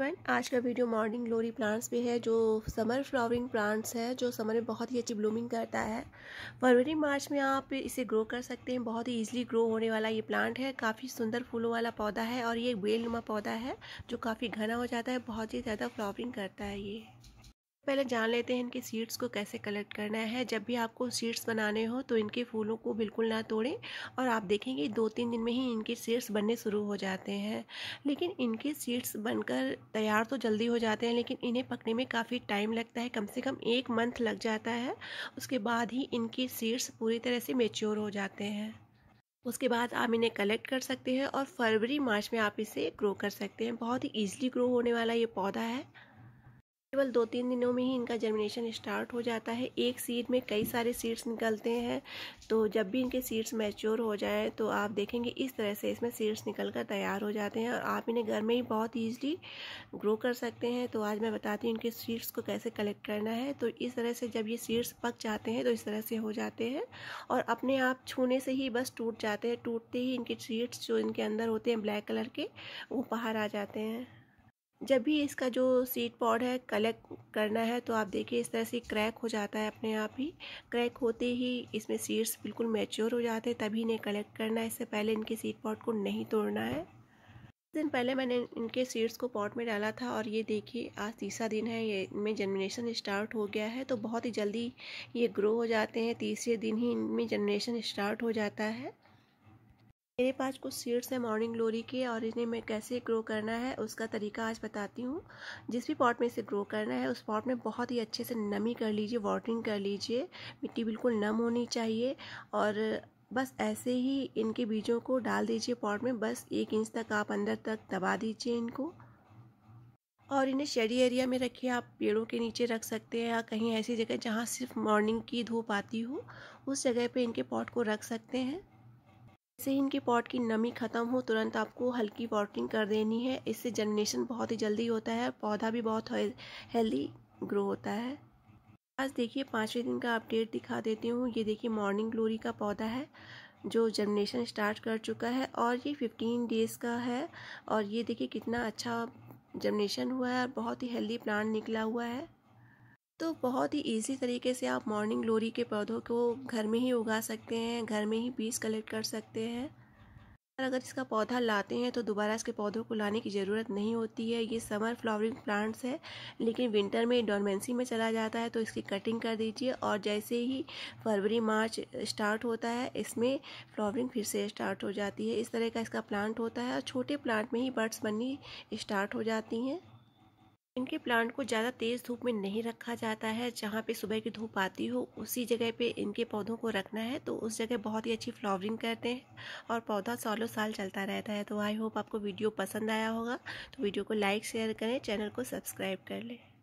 one आज का video morning glory plants पे है जो समर फ्लावरिंग प्लांट्स है जो समर में बहुत ही अच्छी ब्लूमिंग करता है फरवरी मार्च में आप इसे ग्रो कर सकते हैं बहुत ही इजीली ग्रो होने वाला ये प्लांट है काफ़ी सुंदर फूलों वाला पौधा है और ये बेलनुमा पौधा है जो काफ़ी घना हो जाता है बहुत ही ज़्यादा फ्लावरिंग करता है ये पहले जान लेते हैं इनकी सीड्स को कैसे कलेक्ट करना है जब भी आपको सीड्स बनाने हो तो इनके फूलों को बिल्कुल ना तोड़ें और आप देखेंगे दो तीन दिन में ही इनके सीड्स बनने शुरू हो जाते हैं लेकिन इनके सीड्स बनकर तैयार तो जल्दी हो जाते हैं लेकिन इन्हें पकने में काफ़ी टाइम लगता है कम से कम एक मंथ लग जाता है उसके बाद ही इनके सीड्स पूरी तरह से मेच्योर हो जाते हैं उसके बाद आप इन्हें कलेक्ट कर सकते हैं और फरवरी मार्च में आप इसे ग्रो कर सकते हैं बहुत ही ईजिली ग्रो होने वाला ये पौधा है केवल दो तीन दिनों में ही इनका जर्मिनेशन स्टार्ट हो जाता है एक सीड में कई सारे सीड्स निकलते हैं तो जब भी इनके सीड्स मैच्योर हो जाएं तो आप देखेंगे इस तरह से इसमें सीड्स निकल कर तैयार हो जाते हैं और आप इन्हें घर में ही बहुत ईजिली ग्रो कर सकते हैं तो आज मैं बताती हूँ इनके सीड्स को कैसे कलेक्ट करना है तो इस तरह से जब ये सीड्स पक जाते हैं तो इस तरह से हो जाते हैं और अपने आप छूने से ही बस टूट जाते हैं टूटते ही इनके सीड्स जो इनके अंदर होते हैं ब्लैक कलर के वो बाहर आ जाते हैं जब भी इसका जो सीड पॉड है कलेक्ट करना है तो आप देखिए इस तरह से क्रैक हो जाता है अपने आप ही क्रैक होते ही इसमें सीड्स बिल्कुल मैच्योर हो जाते हैं तभी इन्हें कलेक्ट करना है इससे पहले इनके सीड पॉड को नहीं तोड़ना है दिन पहले मैंने इनके सीड्स को पॉट में डाला था और ये देखिए आज तीसरा दिन है ये इनमें जनरेशन स्टार्ट हो गया है तो बहुत ही जल्दी ये ग्रो हो जाते हैं तीसरे दिन ही इनमें जनरेशन स्टार्ट हो जाता है मेरे पास कुछ सीड्स हैं मॉर्निंग ग्लोरी के और इन्हें मैं कैसे ग्रो करना है उसका तरीका आज बताती हूँ जिस भी पॉट में इसे ग्रो करना है उस पॉट में बहुत ही अच्छे से नमी कर लीजिए वाटरिंग कर लीजिए मिट्टी बिल्कुल नम होनी चाहिए और बस ऐसे ही इनके बीजों को डाल दीजिए पॉट में बस एक इंच तक आप अंदर तक दबा दीजिए इनको और इन्हें शेडी एरिया में रखिए आप पेड़ों के नीचे रख सकते हैं या कहीं ऐसी जगह जहाँ सिर्फ मॉर्निंग की धूप आती हो उस जगह पर इनके पॉट को रख सकते हैं जैसे ही इनके पॉट की नमी ख़त्म हो तुरंत आपको हल्की वॉटरिंग कर देनी है इससे जर्मिनेशन बहुत ही जल्दी होता है पौधा भी बहुत हेल्दी ग्रो होता है आज देखिए पाँचवें दिन का अपडेट दिखा देती हूँ ये देखिए मॉर्निंग ग्लोरी का पौधा है जो जर्मिनेशन स्टार्ट कर चुका है और ये फिफ्टीन डेज़ का है और ये देखिए कितना अच्छा जर्मिनेशन हुआ है और बहुत ही हेल्दी प्लांट निकला हुआ है तो बहुत ही इजी तरीके से आप मॉर्निंग ग्लोरी के पौधों को घर में ही उगा सकते हैं घर में ही बीज कलेक्ट कर सकते हैं और अगर इसका पौधा लाते हैं तो दोबारा इसके पौधों को लाने की ज़रूरत नहीं होती है ये समर फ्लावरिंग प्लांट्स है लेकिन विंटर में डोरमेंसी में चला जाता है तो इसकी कटिंग कर दीजिए और जैसे ही फरवरी मार्च स्टार्ट होता है इसमें फ्लावरिंग फिर से स्टार्ट हो जाती है इस तरह का इसका प्लांट होता है और छोटे प्लांट में ही बर्ड्स बननी स्टार्ट हो जाती हैं इनके प्लांट को ज़्यादा तेज़ धूप में नहीं रखा जाता है जहाँ पे सुबह की धूप आती हो उसी जगह पे इनके पौधों को रखना है तो उस जगह बहुत ही अच्छी फ्लावरिंग करते हैं और पौधा सालों साल चलता रहता है तो आई होप आपको वीडियो पसंद आया होगा तो वीडियो को लाइक शेयर करें चैनल को सब्सक्राइब कर लें